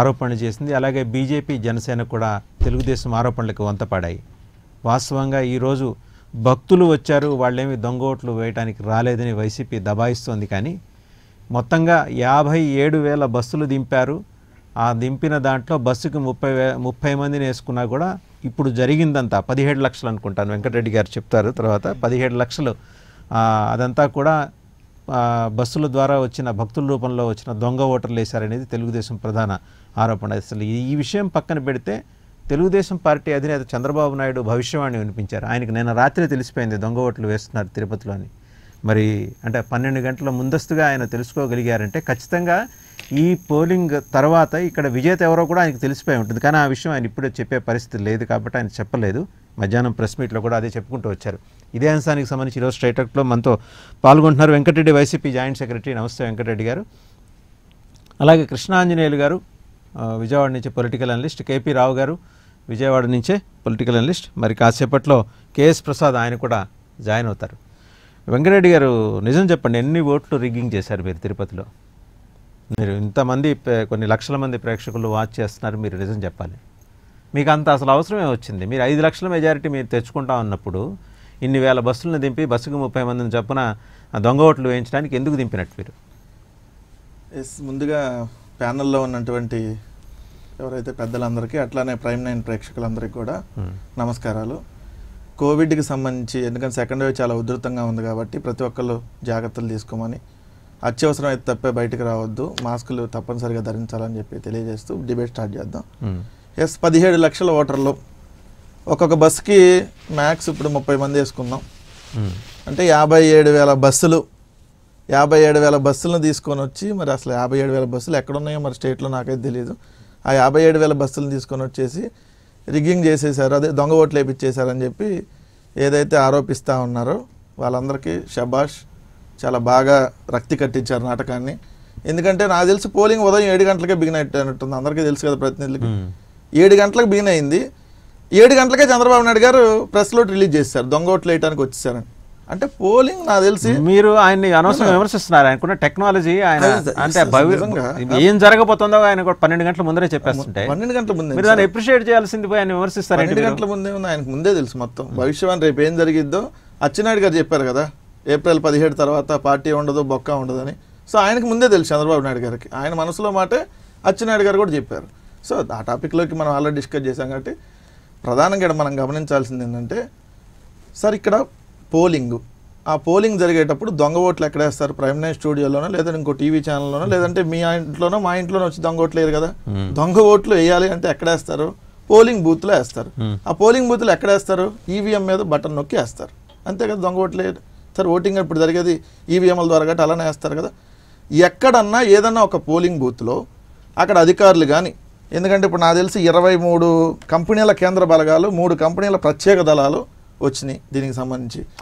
ఆరోపణలు చేసింది అలాగే బీజేపీ జనసేన కూడా తెలుగుదేశం ఆరోపణలకు వంతపడాయి వాస్తవంగా ఈరోజు భక్తులు వచ్చారు వాళ్ళేమి ఓట్లు వేయటానికి రాలేదని వైసీపీ దబాయిస్తోంది కానీ మొత్తంగా యాభై ఏడు వేల బస్సులు దింపారు ఆ దింపిన దాంట్లో బస్సుకి ముప్పై వే ముప్పై మందిని వేసుకున్నా కూడా ఇప్పుడు జరిగిందంతా పదిహేడు లక్షలు అనుకుంటాను వెంకటరెడ్డి గారు చెప్తారు తర్వాత పదిహేడు లక్షలు అదంతా కూడా బస్సుల ద్వారా వచ్చిన భక్తుల రూపంలో వచ్చిన దొంగ ఓటర్లు వేశారనేది తెలుగుదేశం ప్రధాన ఆరోపణ అసలు ఈ విషయం పక్కన పెడితే తెలుగుదేశం పార్టీ అధినేత చంద్రబాబు నాయుడు భవిష్యవాణి వినిపించారు ఆయనకు నిన్న రాత్రి తెలిసిపోయింది దొంగ ఓట్లు వేస్తున్నారు తిరుపతిలోని మరి అంటే పన్నెండు గంటల ముందస్తుగా ఆయన తెలుసుకోగలిగారంటే ఖచ్చితంగా ఈ పోలింగ్ తర్వాత ఇక్కడ విజేత ఎవరో కూడా ఆయనకు తెలిసిపోయి ఉంటుంది కానీ ఆ విషయం ఆయన ఇప్పుడే చెప్పే పరిస్థితి లేదు కాబట్టి ఆయన చెప్పలేదు మధ్యాహ్నం ప్రెస్ మీట్లో కూడా అదే చెప్పుకుంటూ వచ్చారు ఇదే అంశానికి సంబంధించి ఈరోజు స్ట్రైటక్లో మనతో పాల్గొంటున్నారు వెంకటరెడ్డి వైసీపీ జాయింట్ సెక్రటరీ నమస్తే వెంకటరెడ్డి గారు అలాగే కృష్ణాంజనేయులు గారు విజయవాడ నుంచి పొలిటికల్ అనలిస్ట్ కేపీ రావు గారు విజయవాడ నుంచే పొలిటికల్ అనలిస్ట్ మరి కాసేపట్లో కేఎస్ ప్రసాద్ ఆయన కూడా జాయిన్ అవుతారు వెంకటరెడ్డి గారు నిజం చెప్పండి ఎన్ని ఓట్లు రిగ్గింగ్ చేశారు మీరు తిరుపతిలో మీరు ఇంతమంది కొన్ని లక్షల మంది ప్రేక్షకులు వాచ్ చేస్తున్నారు మీరు నిజం చెప్పాలి మీకు అంత అసలు అవసరమే వచ్చింది మీరు ఐదు లక్షల మెజారిటీ మీరు తెచ్చుకుంటా ఉన్నప్పుడు ఇన్ని వేల బస్సులను దింపి బస్సుకు ముప్పై మందిని చొప్పున దొంగ ఓట్లు వేయించడానికి ఎందుకు దింపినట్టు మీరు ఎస్ ముందుగా ప్యానల్లో ఉన్నటువంటి ఎవరైతే పెద్దలందరికీ అట్లానే ప్రైమ్ నైన్ ప్రేక్షకులందరికీ కూడా నమస్కారాలు కోవిడ్కి సంబంధించి ఎందుకంటే సెకండ్ వేవ్ చాలా ఉధృతంగా ఉంది కాబట్టి ప్రతి ఒక్కళ్ళు జాగ్రత్తలు తీసుకోమని అత్యవసరం అయితే తప్పే బయటకు రావద్దు మాస్కులు తప్పనిసరిగా ధరించాలని చెప్పి తెలియజేస్తూ డిబేట్ స్టార్ట్ చేద్దాం ఎస్ పదిహేడు లక్షల ఓటర్లు ఒక్కొక్క బస్సుకి మ్యాక్స్ ఇప్పుడు ముప్పై మంది వేసుకున్నాం అంటే యాభై ఏడు వేల బస్సులు యాభై ఏడు వేల బస్సులను తీసుకొని వచ్చి మరి అసలు యాభై ఏడు వేల బస్సులు ఎక్కడున్నాయో మరి స్టేట్లో నాకైతే తెలియదు ఆ యాభై ఏడు వేల బస్సులను తీసుకొని వచ్చేసి రిగ్గింగ్ చేసేసారు అదే దొంగ ఓట్లు వేపించేశారని చెప్పి ఏదైతే ఆరోపిస్తూ ఉన్నారో వాళ్ళందరికీ షబాష్ చాలా బాగా రక్తి కట్టించారు నాటకాన్ని ఎందుకంటే నాకు తెలిసి పోలింగ్ ఉదయం ఏడు గంటలకే బిగిన్ అయినట్టుంది అందరికీ తెలుసు కదా ప్రతినిధులకి ఏడు గంటలకు బిగిన్ అయింది ఏడు గంటలకే చంద్రబాబు నాయుడు గారు ప్రెస్లో రిలీజ్ చేశారు దొంగ ఓట్లు వేయడానికి వచ్చేసారని అంటే పోలింగ్ నాకు తెలిసి మీరు ఆయన్ని అనవసరం విమర్శిస్తున్నారు ఆయనకున్న టెక్నాలజీ ఆయన అంటే ఏం జరగబోతుందో ఆయన పన్నెండు గంటల ముందరే చెప్పేస్తుంటే పన్నెండు గంటల ముందే మీరు అప్రిషియేట్ చేయాల్సింది ఆయన విమర్శిస్తారు పన్నెండు గంటల ముందే ఉంది ఆయనకు ముందే తెలుసు మొత్తం భవిష్యవాణి రేపు ఏం జరిగిద్దో అచ్చినాయుడు గారు చెప్పారు కదా ఏప్రిల్ పదిహేడు తర్వాత పార్టీ ఉండదు బొక్క ఉండదని సో ఆయనకు ముందే తెలుసు చంద్రబాబు నాయుడు గారికి ఆయన మనసులో మాటే అచ్చెన్నాయుడు గారు కూడా చెప్పారు సో ఆ టాపిక్లోకి మనం ఆల్రెడీ డిస్కస్ చేసాం కాబట్టి ప్రధానంగా మనం గమనించాల్సింది ఏంటంటే సార్ ఇక్కడ పోలింగ్ ఆ పోలింగ్ జరిగేటప్పుడు దొంగ ఓట్లు ఎక్కడేస్తారు ప్రైమ్ నైన్ స్టూడియోలోనో లేదంటే ఇంకో టీవీ ఛానల్లోనో లేదంటే మీ ఇంట్లోనో మా ఇంట్లోనో వచ్చి దొంగ ఓట్లు కదా దొంగ ఓట్లు వేయాలి అంటే ఎక్కడేస్తారు పోలింగ్ బూత్లో వేస్తారు ఆ పోలింగ్ బూత్లో ఎక్కడేస్తారు ఈవీఎం మీద బటన్ నొక్కి వేస్తారు అంతే కదా దొంగ ఓట్లు సార్ ఓటింగ్ ఇప్పుడు జరిగేది ఈవీఎంల ద్వారా గట్టి అలానే వేస్తారు కదా ఎక్కడన్నా ఏదన్నా ఒక పోలింగ్ బూత్లో అక్కడ అధికారులు కానీ ఎందుకంటే ఇప్పుడు నాకు తెలిసి ఇరవై మూడు కంపెనీల కేంద్ర బలగాలు మూడు కంపెనీల ప్రత్యేక దళాలు వచ్చినాయి దీనికి సంబంధించి